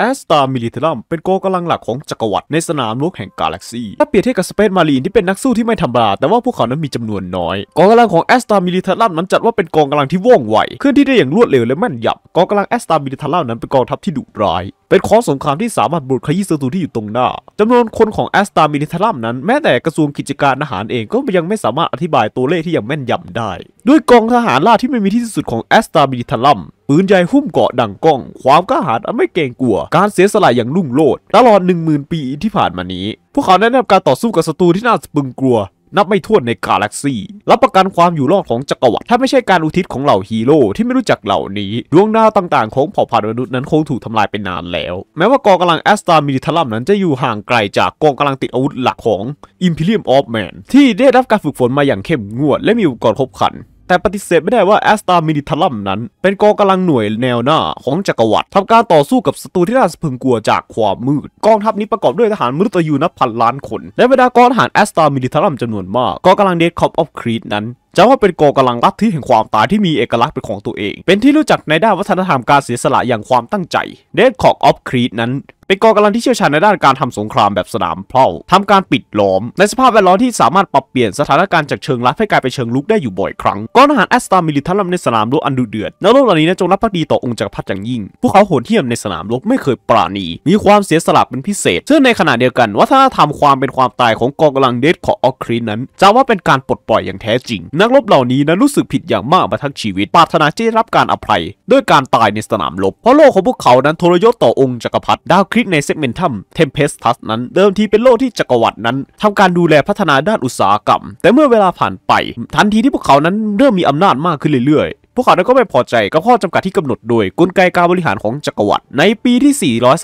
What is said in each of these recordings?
แอสตา มิลิเทลัมเป็นโกกำลังหลักของจักรวรรดิในสนามโลกแห่งกาแล็กซี ถ้าเปรียบเทียบกับสเปซมารีนที่เป็นนักสู้ที่ไม่ธรรมดาแต่ว่าพวกเขานั้นมีจำนวนน้อย กองกำลังของแอสตา มิลิเทลัมนั้นจัดว่าเป็นกองกำลังที่ว่องไวเคลื่อนที่ได้อย่างรวดเร็วและแม่นยำกองกำลังแอสตา มิลิเทลัมนั้นเป็นกองทัพที่ดุร้ายเป็นของสงครามที่สามารถบุดขยี้ศัตรูที่อยู่ตรงหน้าจำนวนคนของแอสตามิลิทลัมนั้น แม้แต่กระทรวงกิจการทหารเองก็ยังไม่สามารถอธิบายตัวเลขที่อย่างแม่นยำได้ ด้วยกองทหารล่าที่ไม่มีที่สุดของแอสตามิลิทลัมปืนใหญ่หุ้มเกาะดังก้อง ความกล้าหาญอันไม่เกรงกลัว การเสียสละอย่างรุ่งโลดตลอด 10,000 ปีที่ผ่านมานี้พวกเขาได้ัำการต่อสู้กับศัตรูที่น่าสะพรึงกลัวนับไม่ถ้วนในกาแล็กซี่รับประกันความอยู่รอดของจักรวรรดิ ถ้าไม่ใช่การอุทิศของเหล่าฮีโร่ที่ไม่รู้จักเหล่านี้ ดวงดาวต่าง ๆ ของเผ่าพันธุ์มนุษย์นั้นคงถูกทำลายไปนานแล้ว แม้ว่ากองกำลังแอสตามิลิทัลัมนั้นจะอยู่ห่างไกลจากกองกำลังติดอาวุธหลักของอิมพีเรียมออฟแมนที่ได้รับการฝึกฝนมาอย่างเข้มงวดและมีอุปกรณ์ครบครันแต่ปฏิเสธไม่ได้ว่าแอสตามินิทัลัมนั้น เป็นกองกำลังหน่วยแนวหน้าของจักรวรรดิทำการต่อสู้กับศัตรูที่น่าสะพึงกลัวจากความมืด กองทัพนี้ประกอบด้วยทหารมฤตยูนับพันล้านคน และบรรดากองทหารแอสตามินิทัลัมจำนวนมากกองกำลังเดดคอปออฟครีดนั้นจะว่าเป็นโกกำลังรักที่แห่งความตายที่มีเอกลักษณ์เป็นของตัวเอง เป็นที่รู้จักในด้านวัฒนธรรมการเสียสละอย่างความตั้งใจ เดดคอกออฟครีดนั้น เป็นกองกำลังที่เชี่ยวชาญในด้านการทำสงครามแบบสนามเพลาทำการปิดล้อม ในสภาพแวดล้อมที่สามารถปรับเปลี่ยนสถานการณ์จากเชิงลับให้กลายเป็นเชิงลุกได้อยู่บ่อยครั้งก้ออทหารแอสตามิลิทัลัมในสนามรบอันดุเดือดนักรบเหล่านี้จงรับพักดีต่อองค์จักรพรรดิอย่างยิ่ง พวกเขาโหดเหี้ยมในสนามรบไม่เคยปราณี มีความเสียสละเป็นพิเศษซึ่งในขณะเดียวกันวัฒนธรรมความเป็นความตายของกองกำลังเดดคองออฟครีดนั้นจะว่าเป็นการปลดปล่อยอย่างแท้จริงนักรบเหล่านี้นั้นรู้สึกผิดอย่างมากมาทั้งชีวิต ปรารถนาจะได้รับการอภัย ด้วยการตายในสนามรบเพราะโลกของพวกเขานั้นทรยศต่อองค์จักรพรรดิดาวคริสในเซกเมนทัมเทมเพสทัสนั้นเดิมทีเป็นโลกที่จักรวรรดินั้นทำการดูแลพัฒนาด้านอุตสาหกรรม แต่เมื่อเวลาผ่านไป ทันทีที่พวกเขานั้นเริ่มมีอำนาจมากขึ้นเรื่อยๆวกเขาก็ไม่พอใจกับข้อจำกัดที่กำหนด โดยกลไกการบริหารของจักรวรรดิในปีที่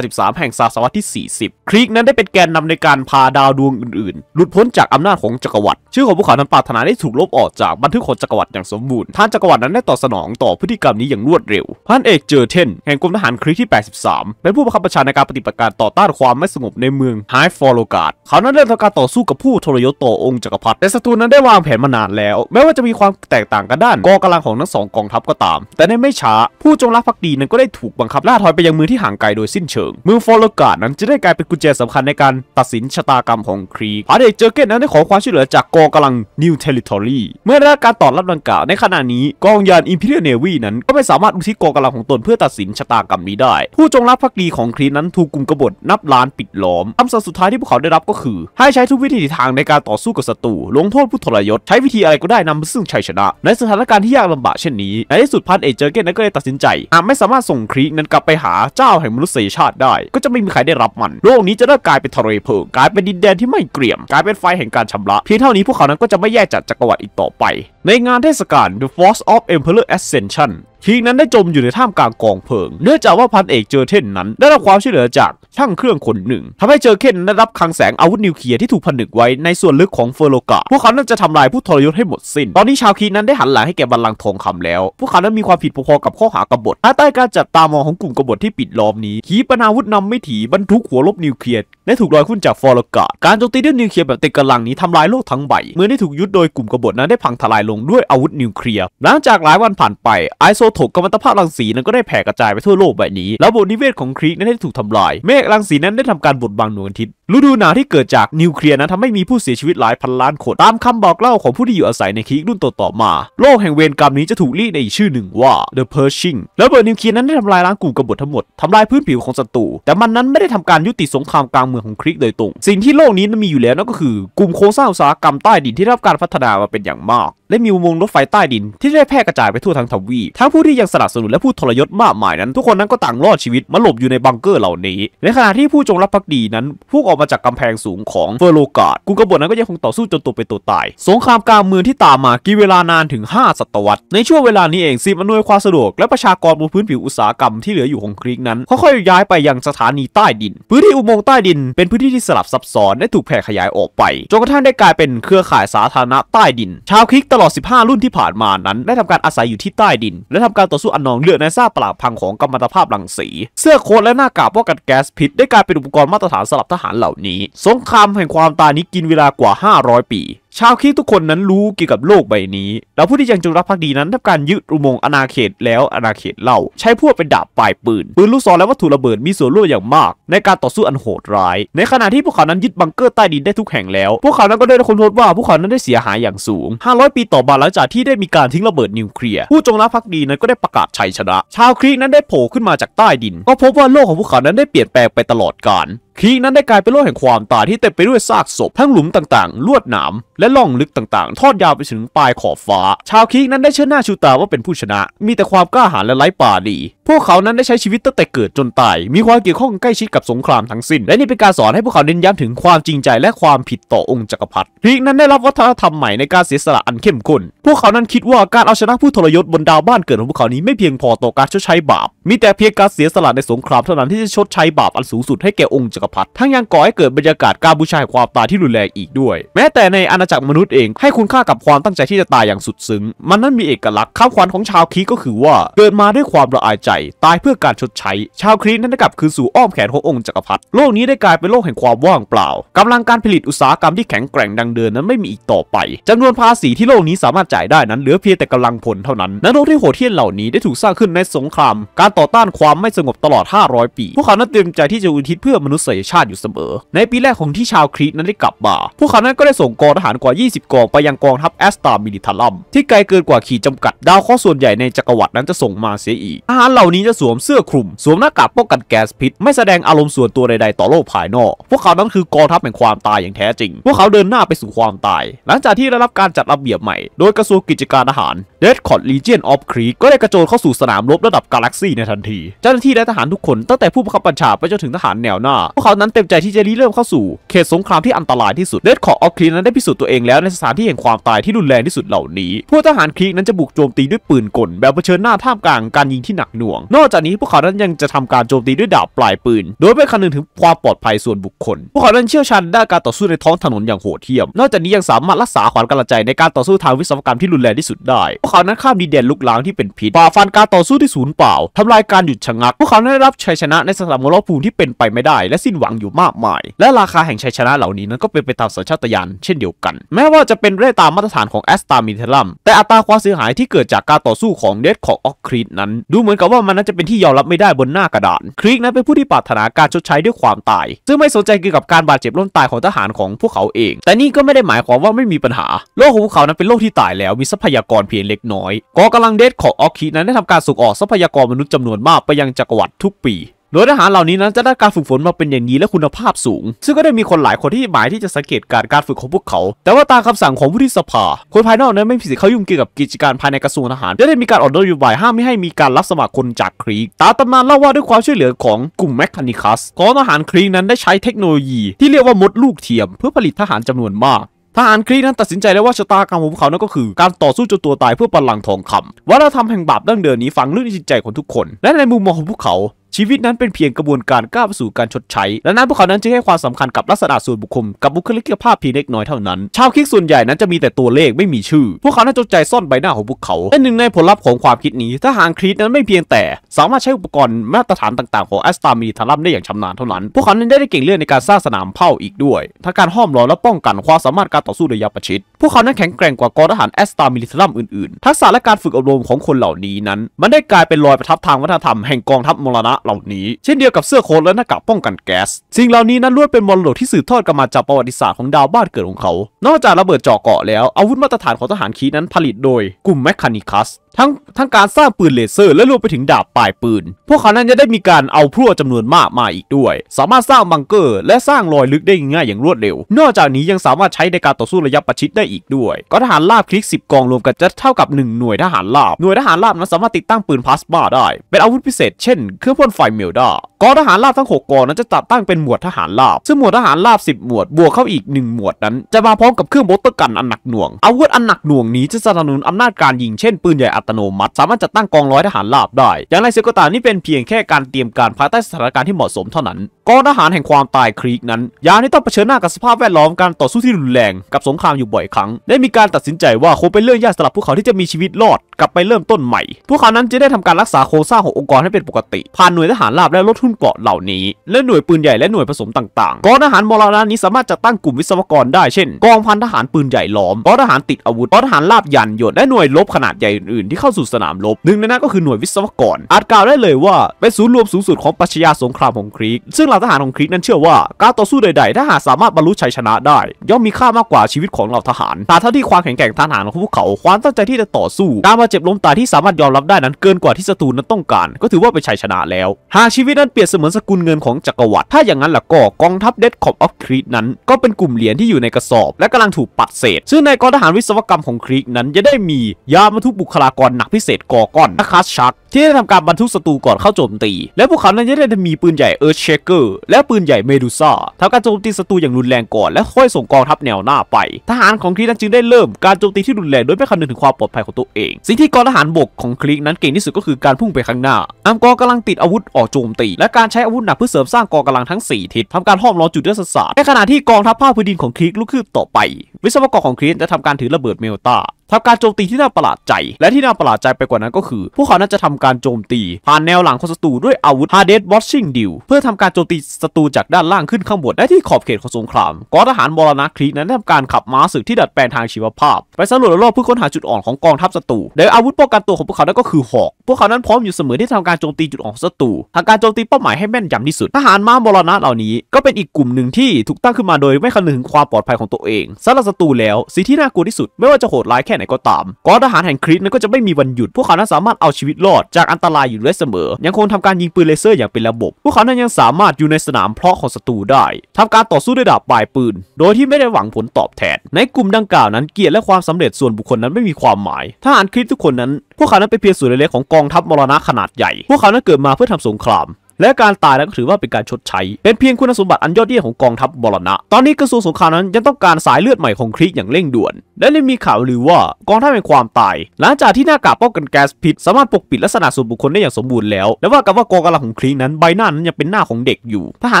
433 แห่งศตวรรษที่ 40 คลีกนั้นได้เป็นแกนนำในการพาดาวดวงอื่นๆ หลุดพ้นจากอำนาจของจักรวรรดิชื่อของพวกเขานั้นปรารถนาได้ถูกลบออกจากบันทึกของจักรวรรดิอย่างสมบูรณ์ท่านจักรวรรดินั้นได้ตอบสนองต่อพฤติกรรมนี้อย่างรวดเร็วพันเอกเจอเทนแห่งกรมทหารคลีกที่ 83 เป็นผู้บังคับบัญชาในการปฏิบัติการต่อต้านความไม่สงบในเมืองไฮฟอร์โลกาดเขานั้นเริ่มทำการต่อสู้กับผู้ทรยศต่อองค์จักรพรรดิแต่ศัตรูนั้นได้วางแผนมานานแล้วแม้ว่าจะมีความแตกต่างกันด้านกองกำลังของทั้งสองกองทัพก็ตามแต่ในไม่ช้า ผู้จงรักภักดีนั้นก็ได้ถูกบังคับล่าถอยไปยังเมืองที่ห่างไกลโดยสิ้นเชิงเมืองฟอลกาดนั้นจะได้กลายเป็นกุญแจสำคัญในการตัดสินชะตากรรมของครีกอาเดกเจอเกตนั้นได้ขอความช่วยเหลือจากกองกำลังนิวเทลิทอรี่เมื่อได้รับการตอบรับดังกล่าว ในขณะนี้ กองยานอิมพีเรียลเนวีนั้นก็ไม่สามารถอุทิศกองกำลังของตนเพื่อตัดสินชะตากรรมนี้ได้ ผู้จงรักภักดีของครีกนั้นถูกกลุ่มกบฏนับล้านปิดล้อมคำสั่งสุดท้ายที่พวกเขาได้รับก็คือ ให้ใช้ทุกวิธีทางในการต่อสู้กับศัตรูลงโทษผู้ทรยศใช้วิธีอะไรก็ได้นำมาซึ่งชัยชนะ ในสถานการณ์ที่ยากลำบากเช่นนี้ี้ในที่สุดพันเอกเจอเกนนั้นก็เลยตัดสินใจอาจไม่สามารถส่งครีกนั้นกลับไปหาเจ้าแห่งมนุษยชาติได้ ก็จะไม่มีใครได้รับมันโลกนี้จะได้กลายเป็นทะเลเพลิง กลายเป็นดินแดนที่ไม่เกรี่ยมกลายเป็นไฟแห่งการชำระเพียงเท่านี้พวกเขานั้นก็จะไม่แยกจากจักรวรรดิอีกต่อไป ในงานเทศกาล The Force of Emperor Ascension คิีนั้นได้จมอยู่ในท่ามกลางกองเพลิง เนื่องจากว่าพันเอกเจอเท่นนั้นได้รับความช่วยเหลือจากช่างเครื่องคนหนึ่งทำให้เจอเคนได้รับคลังแสงอาวุธ นิวเคลียร์ที่ถูกผนึกไว้ในส่วนลึกของเฟโลกา พวกเขานั้นจะทำลายผู้ทรยศให้หมดสิ้นตอนนี้ชาวคีนั้นได้หันหลังให้แก่บัลลังก์ทองคำแล้ว พวกเขานั้นมีความผิดพอๆกับข้อหากบฏภายใต้การจัดตามองของกลุ่มกบฏที่ปิดล้อมนี้ขีปนาวุธนำไม่ถีบรรทุกหัวลบนิวเคลียร์และถูกลอยขึ้นจากเฟอร์กาการโจมตีด้วยนิวเคลียร์แบบติดกำลังนี้ทำลายโลกทั้งใบ เมื่อได้ถูกยุดโดยกลุ่มกบฏนั้นได้พังทลายลงด้วยอาวุธนิวเคลียร์หลังจากหลายวันผ่านไปไอโซโทกกัมมันตภาพรังสีนั้นก็ได้แผ่กระจายไปทั่วโลกใบนี้ ระบบนิเวศของครีกนั้นได้ถูกทำลายเมฆรังสีนั้นได้ทำการบดบังดวงอาทิตย์ฤดูหนาวที่เกิดจากนิวเคลียร์นั้นทำให้มีผู้เสียชีวิตหลายพันล้านคน ตามคำบอกเล่าของผู้ที่อยู่อาศัยในคิกรุ่นต่อๆมา โลกแห่งเวรกรรมนี้จะถูกเรียกในอีกชื่อหนึ่งว่า The Pershing แล้วเบิดนิวเคลียร์นั้นได้ทำลายล้างกลุ่มกบฏทั้งหมด ทำลายพื้นผิวของศัตรู แต่มันนั้นไม่ได้ทำการยุติสงครามกลางเมืองของคริกโดยตรง สิ่งที่โลกนี้มีอยู่แล้วนั่นก็คือกลุ่มโครงสร้างอุตสาหกรรมใต้ดินที่รับการพัฒนามาเป็นอย่างมาก และมีอุโมงค์รถไฟใต้ดินที่ได้แพร่กระจายไปทั่วทั้งทวีทั้งผู้ที่ยังสนับสนุนและผู้ทรยศมากมายนั้นทุกคนนั้นก็ต่างรอดชีวิตมาหลบอยู่ในบังเกอร์เหล่านี้และในขณะที่ผู้จงรักภักดีนั้นพุ่งออกมาจากกำแพงสูงของเฟอร์โลกาดกุงกบฏนั้นก็ยังคงต่อสู้จนตัวไปตัวตาย สงครามกลางเมืองที่ตามมากี่เวลานานถึง5ศตวรรษในช่วงเวลานี้เองซีมอนวยความสะดวกและประชากรบนพื้นผิวอุตสาหกรรมที่เหลืออยู่ของครีกนั้น ค่อยๆย้ายไปยังสถานีใต้ดิน พื้นที่อุโมงค์ใต้ดินเป็นพื้นที่ที่สลับซับซ้อนและถูกแผ่ขยายออกไปจนกระทั่งได้กลายเป็นเครือข่ายสาธารณะใต้ดิน ชาวคริกตลอด 15 รุ่นที่ผ่านมานั้น ได้ทำการอาศัยอยู่ที่ใต้ดิน และทำการต่อสู้อันนองเลือดในซาปราบพังของกัมมันตภาพรังสี เสื้อโค้ทและหน้ากากป้องกันแก๊สผิดได้กลายเป็นอุปกรณ์มาตรฐานสำหรับทหารเหล่านี้ สงครามแห่งความตายนี้กินเวลากว่า 500 ปีชาวคีิทุกคนนั้นรู้เกี่ยวกับโลกใบนี้ แล้วผู้ที่ยังจงรักภักดีนั้นทำการยึดอุโมงค์อนาเขตแล้วอนาเขตเล่า ใช้พวกเป็นดาบปลายปืน ปืนลูกซองและวัตถุระเบิดมีส่วนร่วมอย่างมาก ในการต่อสู้อันโหดร้าย ในขณะที่พวกเขานั้นยึดบังเกอร์ใต้ดินได้ทุกแห่งแล้ว พวกเขานั้นก็ได้ค้นพบว่าพวกเขานั้นได้เสียหายอย่างสูง 500 ปีต่อมาหลังจากที่ได้มีการทิ้งระเบิดนิวเคลียร์ผู้จงรักภักดีนั้นก็ได้ประกาศชัยชนะ ชาวคีินั้นได้โผล่ขึ้นมาจากใต้ดิน ก็พบว่าโลกของพวกเขานั้นได้เปลี่ยนแปลงไปตลอดกาลพีกนั้นได้กลายเป็นโลกแห่งความตายที่เต็มไปด้วยซากศพทั้งหลุมต่างๆ ลวดหนามและล่องลึกต่างๆ ทอดยาวไปถึงปลายขอบฟ้า ชาวคีกนั้นได้เชิดหน้าชูตาว่าเป็นผู้ชนะ มีแต่ความกล้าหาญและไร้ป่าดีพวกเขานั้นได้ใช้ชีวิตตั้งแต่เกิดจนตาย มีความเกี่ยวข้องใกล้ชิดกับสงครามทั้งสิ้น และนี่เป็นการสอนให้พวกเขาเน้นย้ำถึงความจริงใจและความผิดต่อองค์จักรพรรดิพีกนั้นได้รับวัฒนธรรมใหม่ในการเสียสละอันเข้มข้น พวกเขานั้นคิดว่าการเอาชนะผู้ทรยศบนดาวบ้านเกิดของพวกเขานี้ไม่เพียงพอต่อการชดใช้บาป มีแต่เพียงการเสียสละในสงครามเท่านั้นที่จะชดใช้บาปอันสูงสุดให้แก่องค์จักรพรรดิ ทั้งยังก่อให้เกิดบรรยากาศการบูชาความตายที่รุนแรงอีกด้วย แม้แต่ในอาณาจักรมนุษย์เองให้คุณค่ากับความตั้งใจที่จะตายอย่างสุดซึ้งมันนั้นมีเอกลักษณ์ข้าขวัญของชาวคีก็คือว่าเกิดมาด้วยความละอายใจตายเพื่อการชดใช้ชาวครีนนั้นกลับคืนสู่อ้อมแขนขององค์จักรพรรดิโลกนี้ได้กลายเป็นโลกแห่งความว่างเปล่า กำลังการผลิตอุตสาหกรรมที่แข็งแกร่งดังเดิมนั้นไม่มีอีกต่อไป จำนวนภาษี ที่โลกนี้สามารถจ่ายได้นั้นเหลือเพียงแต่กำลังพลเท่านั้นนรกที่โหดเที่ยนเหล่านี้ได้ถูกสร้างขึ้นในสงคราม การต่อต้านความไม่สงบตลอด 500 ปี พวกเขานั้นเตรียมใจที่จะอุทิศเพื่อมนุษยชาติอยู่เสมอ ในปีแรกของที่ชาวครีนนั้นได้กลับมาพวกเขานั้นก็ได้ส่งกองทหารกว่า 20 กองไปยังกองทัพแอสตามิลิทัลัม ที่ไกลเกินกว่าขีดจำกัดดาวข้อส่วนใหญ่ในจักรวรรดินั้นจะส่งมาเสียอีกอาหารเหล่านี้จะสวมเสื้อคลุม สวมหน้ากากป้องกันแก๊สพิษไม่แสดงอารมณ์ส่วนตัวใดๆต่อโลกภายนอก พวกเขานั้นคือกองทัพแห่งความตายอย่างแท้จริง พวกเขาเดินหน้าไปสู่ความตาย หลังจากที่ได้รับการจัดระเบียบใหม่ โดยกระทรวงกิจการทหารดดคอร์ดลีเจียนออฟครีก็ได้กระโจนเข้าสู่สนามรบระดับกาแล็กซี่ในทันทีเจ้าหน้าที่และทหารทุกคนตั้งแต่ผู้บังคับบัญชาไปจนถึงทหารแนวหน้าพวกเขานั้นเต็มใจที่จะรีเริ่มเข้าสู่เขตสงครามที่อันตรายที่สุดดดคอร์ดออฟครีกนั้นได้พิสูจน์ตัวเองแล้วในสถานที่แห่งความตายที่รุนแรงที่สุดเหล่านี้พวกทหารครีกนั้นจะบุกโจมตีด้วยปืนกลแบบเผชิญหน้าท่ามกลางการยิงที่หนักหน่วนวงนอกจากนี้พวกเขานั้นยังจะทำการโจมตีด้วย ดาบปลายปืน โดยไม่คำนึงถึงความปลอดภัยส่วนบุคคลพวกเขานั้นเชี่ยวชาญด้านการต่อสู้ในท้องถนนอย่างโหดเหี้ยม นอกจากนี้ยังสามารถรักษาความกำลังใจในการต่อสู้ทางวิศวกรรมที่รุนแรงที่สุดได้พวกเขานั้นข้ามดินแดนลุกล้างที่เป็นพิษฝ่าฟันการต่อสู้ที่ศูนย์เปล่าทำลายการหยุดชะงัก พวกเขาได้รับชัยชนะในสนามรบภูมิที่เป็นไปไม่ได้ และสิ้นหวังอยู่มากมายและราคาแห่งชัยชนะเหล่านี้นั้นก็เป็นไปตามสัญชาตญาณเช่นเดียวกันแม้ว่าจะเป็นเรื่ตามมาตรฐานของแอสตามิเทลัมแต่อัตราความเสียหายที่เกิดจากการต่อสู้ของเดดของออกครีดนั้น ดูเหมือนกับว่ามันนั้นจะเป็นที่ยอมรับไม่ได้บนหน้ากระดาน คริกนั้นเป็นผู้ที่ปรารถนาการชดใช้ด้วยความตาย ซึ่งไม่สนใจเกี่ยวกับการบาดเจ็บล้มตายของทหารของพวกเขาเอง แต่นี่ก็ไม่ได้หมายความว่าไม่มีปัญหา โลกของพวกเขา นั้นเป็นโลกที่ตายแล้วมีทรัพยากรเพียงเล็กน้อย กองกำลังเดชของออคินั้นได้ทำการส่งออกทรัพยากรมนุษย์จำนวนมากไปยังจักรวรรดิทุกปีโดยทหารเหล่านี้นั้นจะได้การฝึกฝนมาเป็นอย่างดีและคุณภาพสูง ซึ่งก็ได้มีคนหลายคนที่หมายที่จะสังเกตการการฝึกของพวกเขา แต่ว่าตามคำสั่งของผู้ที่สภาคนภายนอกนั้นไม่มีสิทธิ์เข้ายุ่งเกี่ยวกับกิจการภายในกระทรวงทหาร และได้มีการออกนโยบายห้ามไม่ให้มีการรับสมัครคนจากครีก ตาตำนานเล่าว่าด้วยความช่วยเหลือของกลุ่มแมคคานิคัสกองทหารครีกนั้นได้ใช้เทคโนโลยีที่เรียกว่ามดลูกเทียมเพื่อผลิตทหารจำนวนมาก ทหารครีกนั้นตัดสินใจแล้วว่าชะตากรรมของพวกเขานั้นก็คือ การต่อสู้จนตัวตายเพื่อบัลลังก์ทองคำวัฒนธรรมแห่งบาปดั้งเดิมนี้ฝังลึกในจิตใจของทุกคน และในมุมมองของพวกเขาชีวิตนั้นเป็นเพียงกระบวนการก้าวไปสู่การชดใช้ และนั้นพวกเขานั้นจึงให้ความสำคัญกับลักษณะส่วนบุคคลกับบุคลิกภาพเพียงเล็กน้อยเท่านั้น ชาวคิกส่วนใหญ่นั้นจะมีแต่ตัวเลขไม่มีชื่อ พวกเขานั้นจงใจซ่อนใบหน้าของพวกเขาและหนึ่งในผลลัพธ์ของความคิดนี้ ทหารครีตนั้นไม่เพียงแต่สามารถใช้อุปกรณ์มาตรฐานต่างๆของแอสตามีทารัมได้อย่างชำนาญเท่านั้นพวกเขานั้นได้เก่งเรื่องในการสร้างสนามเผ้าอีกด้วยทั้งการห้อมล้อมและป้องกัน ความสามารถการต่อสู้ระยะประชิดพวกเขานั้นแข็งแกร่งกว่ากองทหารแอสตามีลิรัมอื่นๆทักษะและการฝึกอบรมของคนเหล่านี้นั้น มันได้กลายเป็นรอยประทับทางวัฒนธรรมแห่งกองทัพมรณะเหล่านี้ เช่นเดียวกับเสื้อโค้ทและหน้ากากป้องกันแก๊ส สิ่งเหล่านี้นั้นล้วนเป็นมรดกที่สืบทอดกันมาจากประวัติศาสตร์ของดาวบ้านเกิดของเขา นอกจากระเบิดเจาะเกาะแล้วอาวุธมาตรฐานของทหารคีนั้นผลิตโดย กลุ่มแมคคานิคัสทั้งทั้งการสร้างปืนเลเซอร์ และรวมไปถึงดาบปลายปืน พวกเขานั้นจะได้มีการเอาพวั่วจำนวนมากมาอีกด้วย สามารถสร้างบังเกอร์ และสร้างรอยลึกได้ง่ายอย่างรวดเร็ว นอกจากนี้ยังสามารถใช้ในการต่อสู้ระยะประชิดได้อีกด้วย ก็ทหารราบคลิก 10กองรวมกันจะเท่ากับ 1 หน่วยทหารราบ หน่วยทหารราบนั้นสามารถติดตั้งปืนพลาสมาได้ เป็นอาวุธพิเศษเช่นเครื่องพ่นไฟเมลดา กองทหารราบทั้ง6กองนั้นจะตัดตั้งเป็นหมวดทหารราบ ซึ่งหมวดทหารราบ 10 หมวดบวกเข้าอีก1หมวด นั้นจะมาพร้อมกับเครื่องโบอเตอร์กันอันหนักหน่วง อาวุธอันหนักหน่วงนี้จะสนับสนุนอำนาจการยิงเช่น ปืนใหญ่อัตโนมัติสามารถจัดตั้งกองร้อยทหารลาบได้ อย่างไรเสียก็ตามนี่เป็นเพียงแค่การเตรียมการภายใต้สถานการณ์ที่เหมาะสมเท่านั้น กองทหารแห่งความตายครีกนั้น ยานี่ต้องเผชิญหน้ากับสภาพแวดล้อมการต่อสู้ที่รุนแรง กับสงครามอยู่บ่อยครั้ง ได้มีการตัดสินใจว่าคงเป็นเรื่องยากสำหรับพวกเขาที่จะมีชีวิตรอดกลับไปเริ่มต้นใหม่ พวกเขานั้นจะได้ทำการรักษาโครงสร้างขององค์กรให้เป็นปกติ ผ่านหน่วยทหารราบและรถทุ่นเกาะเหล่านี้ และหน่วยปืนใหญ่และหน่วยผสมต่าง ๆ กองทหารมรณะนี้สามารถจัดตั้งกลุ่มวิศวกรได้เช่นกองพันทหารปืนใหญ่ล้อม กองทหารติดอาวุธ กองทหารราบยันยนและหน่วยลบขนาดใหญ่อื่นๆที่เข้าสู่สนามรบหนึ่งในนั้นก็คือหน่วยวิศวกร อาจกล่าวได้เลยว่าเป็นศูนย์รวมสูงสุดของปัชญาสงครามของครีกซึ่งเหล่าทหารของครีกนั้นเชื่อว่า การต่อสู้ใดๆถ้าหากสามารถบรรลุชัยชนะได้ ย่อมมีค่ามากกว่าชีวิตของเหล่าทหารต่เท่าที่ความแข็งแกร่งทหารของพวกเขาความตั้งใจที่จะต่อสู้การเจ็บล้มตายที่สามารถยอมรับได้นั้นเกินกว่าที่ศัตรูนั้นต้องการก็ถือว่าเป็นชัยชนะแล้ว หากชีวิตนั้นเปรียบเสมือนสกุลเงินของจักรวรรดิถ้าอย่างนั้นล่ะก็กองทัพเดดคอปออฟครีกนั้น ก็เป็นกลุ่มเหรียญที่อยู่ในกระสอบและกำลังถูกปัดเศษซึ่งในกองทหารวิศวกรรมของครีกนั้นจะได้มียาบรรทุกบุคลากรหนักพิเศษกอก้อนอาคาสชักที่ได้ทำการบรรทุกศัตรูก่อนเข้าโจมตี และพวกเขานั้นจะได้มีปืนใหญ่เอิร์ธเชเกอร์และปืนใหญ่เมดูซ่าทำการโจมตีศัตรูอย่างรุนแรงก่อนและค่อยส่งกองทัพแนวหน้าไป ทหารของครีตนั้นจึงได้เริ่ม การโจมตีที่รุนแรงโดยไม่คำนึงถึงความปลอดภัยของตัวเองสิ่งธีกรทหารบกของคลิกนั้นเก่งที่สุดก็คือการพุ่งไปข้างหน้าอัมกอรกำลังติดอาวุธออกโจมตี และการใช้อาวุธหนักเพื่อเสริมสร้างกองกำลังทั้ง 4 ทิศทำการห้อมล้อมจุดยุทธศาสตร์ในขณะที่กองทัพภาคพื้นดินของคลิกลุกขึ้นต่อไป วิศวกรของคลิกจะทำการถือระเบิดเมลตาทำการโจมตีที่น่าประหลาดใจ และที่น่าประหลาดใจไปกว่านั้นก็คือ พวกเขาน่าจะทำการโจมตี ผ่านแนวหลังของศัตรูด้วยอาวุธ Hades Watching d e a เพื่อทำการโจมตีศัตรูจากด้านล่างขึ้นข้างบนได้ที่ขอบเขตของสงครามกองทหารมรณะคลีนั้นทำการขับม้าศึกที่ดัดแปลงทางชีวภาพ ไปสำรวจรอบเพื่อค้นหาจุดอ่อนของกองทัพศัตรูโดยอาวุธป้องกันตัวของพวกเขานั้นก็คือหอก พวกเขานั้นพร้อมอยู่เสมอที่ทำการโจมตีจุดอ่อนของศัตรูทำการโจมตีเป้าหมายให้แม่นยำที่สุด ทหารม้ามรณะเหล่านี้ก็เป็นอีกกลุ่มหนึ่งที่ถูกตั้งขึ้นมาโดยไม่คำนึงถึงความปลอดภัยของตัวเองสำหรับศัตรูแล้วสิ่งที่น่ากลัวที่สุดไม่ว่าจะโหดร้ายแไหนก็ตามกองทหารแห่งคริสนั้นก็จะไม่มีวันหยุด พวกเขานั้นสามารถเอาชีวิตรอดจากอันตรายอยู่เรื่อยเสมอยังคงทำการยิงปืนเลเซอร์อย่างเป็นระบบ พวกเขานั้นยังสามารถอยู่ในสนามเพาะของศัตรูได้ ทำการต่อสู้ด้วยดาบปลายปืน โดยที่ไม่ได้หวังผลตอบแทน ในกลุ่มดังกล่าวนั้นเกียรติและความสำเร็จส่วนบุคคลนั้นไม่มีความหมาย ทหารคริสทุกคนนั้น พวกเขานั้นเป็นเพียงส่วนเล็กๆของกองทัพมรณะขนาดใหญ่ พวกเขานั้นเกิดมาเพื่อทำสงครามและการตายนั้นก็ถือว่าเป็นการชดใช้ เป็นเพียงคุณสมบัติอันยอดเยี่ยมของกองทัพบรณะ ตอนนี้กระทรวงสงครามนั้นยังต้องการสายเลือดใหม่ของคริกอย่างเร่งด่วน และได้มีข่าวลือว่ากองทัพแห่งความตาย หลังจากที่หน้ากากป้องกันแก๊สพิษสามารถปกปิดลักษณะส่วนบุคคลได้อย่างสมบูรณ์แล้วและว่ากันว่ากองกำลังของคริกนั้นใบหน้านั้นยังเป็นหน้าของเด็กอยู่ทหาร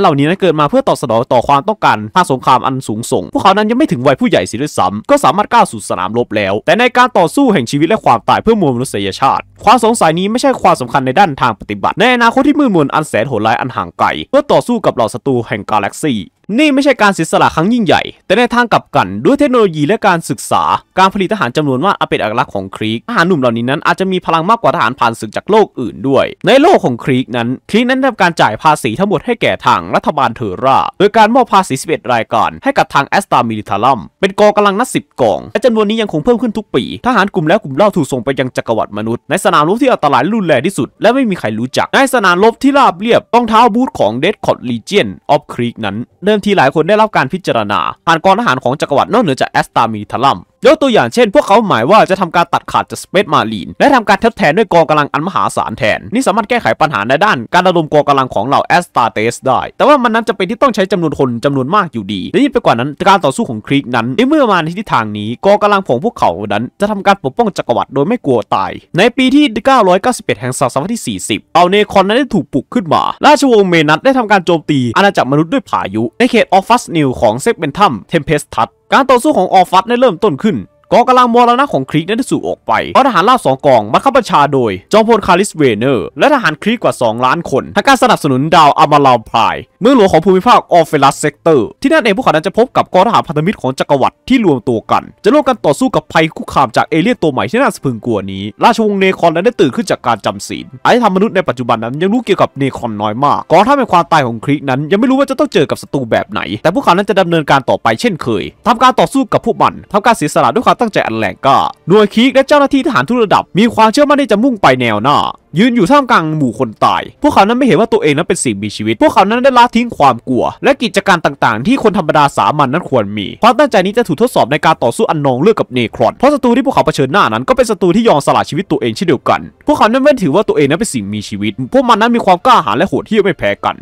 เหล่านี้นั้นเกิดมาเพื่อตอบสนองต่อความต้องการภาคสงครามอันสูงส่ง พวกเขานั้นยังไม่ถึงวัยผู้ใหญ่สิด้วยซ้ำก็สามารถก้าวสู่สนามรบแล้ว แต่ในการต่อสู้แห่งชีวิตและความตายเพื่อมวลมนุษยชาติ ความสงสัยนี้ไม่ใช่ความสำคัญในด้านทางปฏิบัติในอนาคตที่มืดมนอันแสนโหดร้ายอันห่างไกลเพื่อต่อสู้กับเหล่าศัตรูแห่งกาแล็กซีนี่ไม่ใช่การเสียสละครั้งยิ่งใหญ่ แต่ในทางกลับกันด้วยเทคโนโลยีและการศึกษา การผลิตทหารจำนวนมากอเป็นอักลักษณ์ของครีกทหารหนุ่มเหล่านี้นั้น อาจจะมีพลังมากกว่าทหารผ่านศึกจากโลกอื่นด้วย ในโลกของครีกนั้นครีกนั้นได้การจ่ายภาษีทั้งหมดให้แก่ทางรัฐบาลเทอร่าโดยการมอบภาษี11รายการให้กับทางแอสตามิลิทาลัมเป็นกองกำลังนับสิบกองและจำนวนนี้ยังคงเพิ่มขึ้นทุกปีทหารกลุ่มแล้วกลุ่มเล่าถูกส่งไปยังจักรวรรดิมนุษย์ในสนามรบที่อันตรายรุนแรงที่สุดและไม่มีใครรู้จักในสนามรบที่ราบเรียบ รองเท้าบูทของ d คอร์ดลีเจ i o นออฟ ครีกนั้น เดิมทีหลายคนได้รับการพิจารณา ผ่านกองทหารของจักรวรรดินอกเหนือจากแอสตามีทัลัมยกตัวอย่างเช่น พวกเขาหมายว่าจะทำการตัดขาดจากสเปซมาลีนและทำการทดแทนด้วยกองกำลังอันมหาศาลแทน นี่สามารถแก้ไขปัญหาในด้าน การระดมกองกำลังของเหล่าแอสตาเตสได้ แต่ว่ามันนั้นจะเป็นที่ต้องใช้จำนวนคนจำนวนมากอยู่ดีและยิ่งไปกว่านั้นการต่อสู้ของคริกนั้นในเมื่อมาในทิศทางนี้กองกำลังของพวกเขานั้นจะทำการปกป้องจักรวรรดิโดยไม่กลัวตาย ในปีที่ 991แห่งศตวรรษที่ 40เอาเนคอนนั้นได้ถูกปลุกขึ้นมา ราชวงศ์เมนัทได้ทำการโจมตีอาณาจักรมนุษย์ด้วยพายุ ในเขตออฟฟัสนิวของเซกเ็นทัมเทมเพสทัตการต่อสู้ของออฟฟัตได้เริ่มต้นขึ้นกองกำลังมรณะของคริกนั้นถูกออกไปเพราะทหารลาบสองกองมัดข้าบัญชาโดย จอมพลคาริสเวเนอร์ และทหารคริกกว่า 2 ล้านคนทางการสนับสนุนดาวอามาลาพาย เมืองหลวงของภูมิภาคออฟเฟลัสเซกเตอร์ ที่นั่นเองพวกเขานั้นจะพบกับกองทหารพันธมิตรของจักรวรรดิที่รวมตัวกัน จะร่วมกันต่อสู้กับภัยคุกคามจากเอเลี่ยนตัวใหม่ที่น่าสะพึงกลัวนี้ ราชวงศ์เนคอนนั้นได้ตื่นขึ้นจากการจำศีลอาจจะทำมนุษย์ในปัจจุบันนั้นยังรู้เกี่ยวกับเนคอนน้อยมากกองทัพแห่งความตายของคริกนั้นยังไม่รู้ว่าจะต้องเจอกับศัตรูแบบไหน แต่พวกเขานั้นจะดำเนินการต่อไปเช่นเคยทำการต่อสู้กับพวกมันทำการเสียสละด้วยความตั้งใจอันแหลกกหน่วยคิกและเจ้าหน้าที่ทหารทุกระดับ มีความเชื่อมั่นที่จะมุ่งไปแนวหน้า ยืนอยู่ท่ามกลางหมู่คนตาย พวกเขานั้นไม่เห็นว่าตัวเองนั้นเป็นสิ่งมีชีวิต พวกเขานั้นได้ละทิ้งความกลัว และกิจการต่าง ๆ ที่คนธรรมดาสามัญนนั้นควรมี ความตั้งใจนี้จะถูกทดสอบในการต่อสู้อันนองเลือดกับเนครอนเพราะศัตรูที่พวกเขาเผชิญหน้านั้นก็เป็นศัตรูที่ยอมสละชีวิตตัวเองเช่นเดียวกันพวกเขานั้นไม่ถือว่าตัวเองนั้นเป็นสิ่งมีชีวิต พวกมันนั้นมีความกล้าหาญและโหดเหี้ยมไม่แพ้กัน